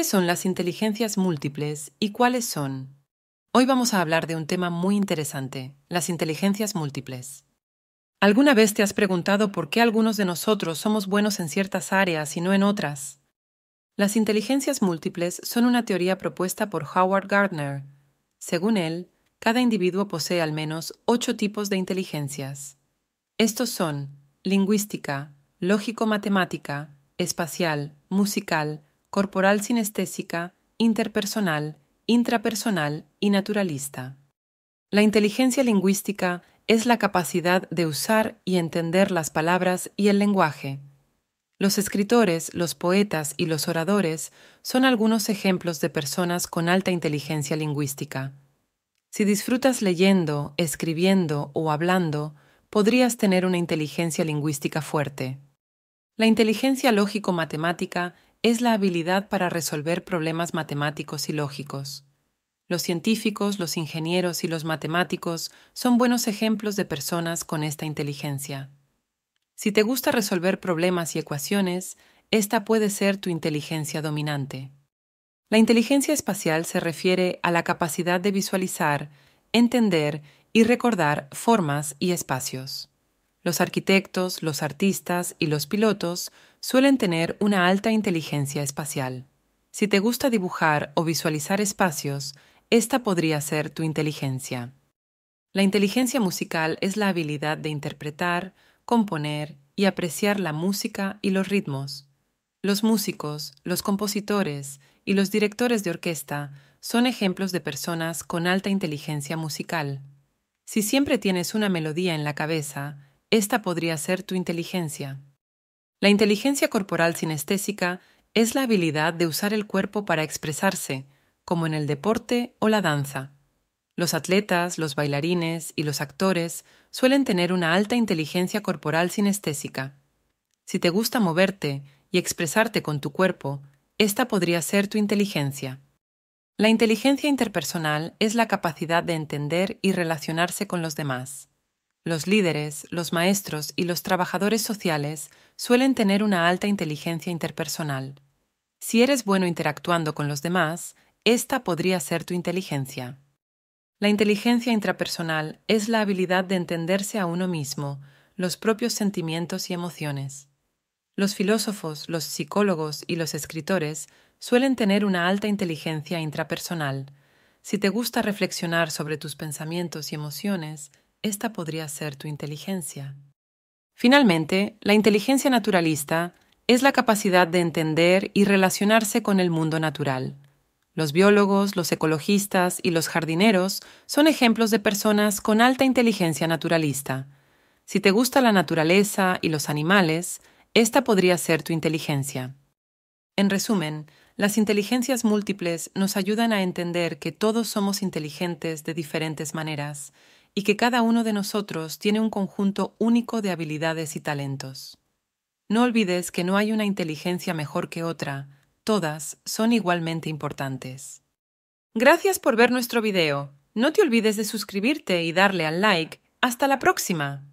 ¿Qué son las inteligencias múltiples y cuáles son? Hoy vamos a hablar de un tema muy interesante, las inteligencias múltiples. ¿Alguna vez te has preguntado por qué algunos de nosotros somos buenos en ciertas áreas y no en otras? Las inteligencias múltiples son una teoría propuesta por Howard Gardner. Según él, cada individuo posee al menos ocho tipos de inteligencias. Estos son lingüística, lógico-matemática, espacial, musical, corporal sinestésica, interpersonal, intrapersonal y naturalista. La inteligencia lingüística es la capacidad de usar y entender las palabras y el lenguaje. Los escritores, los poetas y los oradores son algunos ejemplos de personas con alta inteligencia lingüística. Si disfrutas leyendo, escribiendo o hablando, podrías tener una inteligencia lingüística fuerte. La inteligencia lógico-matemática es la habilidad para resolver problemas matemáticos y lógicos. Los científicos, los ingenieros y los matemáticos son buenos ejemplos de personas con esta inteligencia. Si te gusta resolver problemas y ecuaciones, esta puede ser tu inteligencia dominante. La inteligencia espacial se refiere a la capacidad de visualizar, entender y recordar formas y espacios. Los arquitectos, los artistas y los pilotos suelen tener una alta inteligencia espacial. Si te gusta dibujar o visualizar espacios, esta podría ser tu inteligencia. La inteligencia musical es la habilidad de interpretar, componer y apreciar la música y los ritmos. Los músicos, los compositores y los directores de orquesta son ejemplos de personas con alta inteligencia musical. Si siempre tienes una melodía en la cabeza, esta podría ser tu inteligencia. La inteligencia corporal sinestésica es la habilidad de usar el cuerpo para expresarse, como en el deporte o la danza. Los atletas, los bailarines y los actores suelen tener una alta inteligencia corporal sinestésica. Si te gusta moverte y expresarte con tu cuerpo, esta podría ser tu inteligencia. La inteligencia interpersonal es la capacidad de entender y relacionarse con los demás. Los líderes, los maestros y los trabajadores sociales suelen tener una alta inteligencia interpersonal. Si eres bueno interactuando con los demás, esta podría ser tu inteligencia. La inteligencia intrapersonal es la habilidad de entenderse a uno mismo, los propios sentimientos y emociones. Los filósofos, los psicólogos y los escritores suelen tener una alta inteligencia intrapersonal. Si te gusta reflexionar sobre tus pensamientos y emociones, esta podría ser tu inteligencia. Finalmente, la inteligencia naturalista es la capacidad de entender y relacionarse con el mundo natural. Los biólogos, los ecologistas y los jardineros son ejemplos de personas con alta inteligencia naturalista. Si te gusta la naturaleza y los animales, esta podría ser tu inteligencia. En resumen, las inteligencias múltiples nos ayudan a entender que todos somos inteligentes de diferentes maneras y que cada uno de nosotros tiene un conjunto único de habilidades y talentos. No olvides que no hay una inteligencia mejor que otra, todas son igualmente importantes. Gracias por ver nuestro video. No te olvides de suscribirte y darle al like. Hasta la próxima.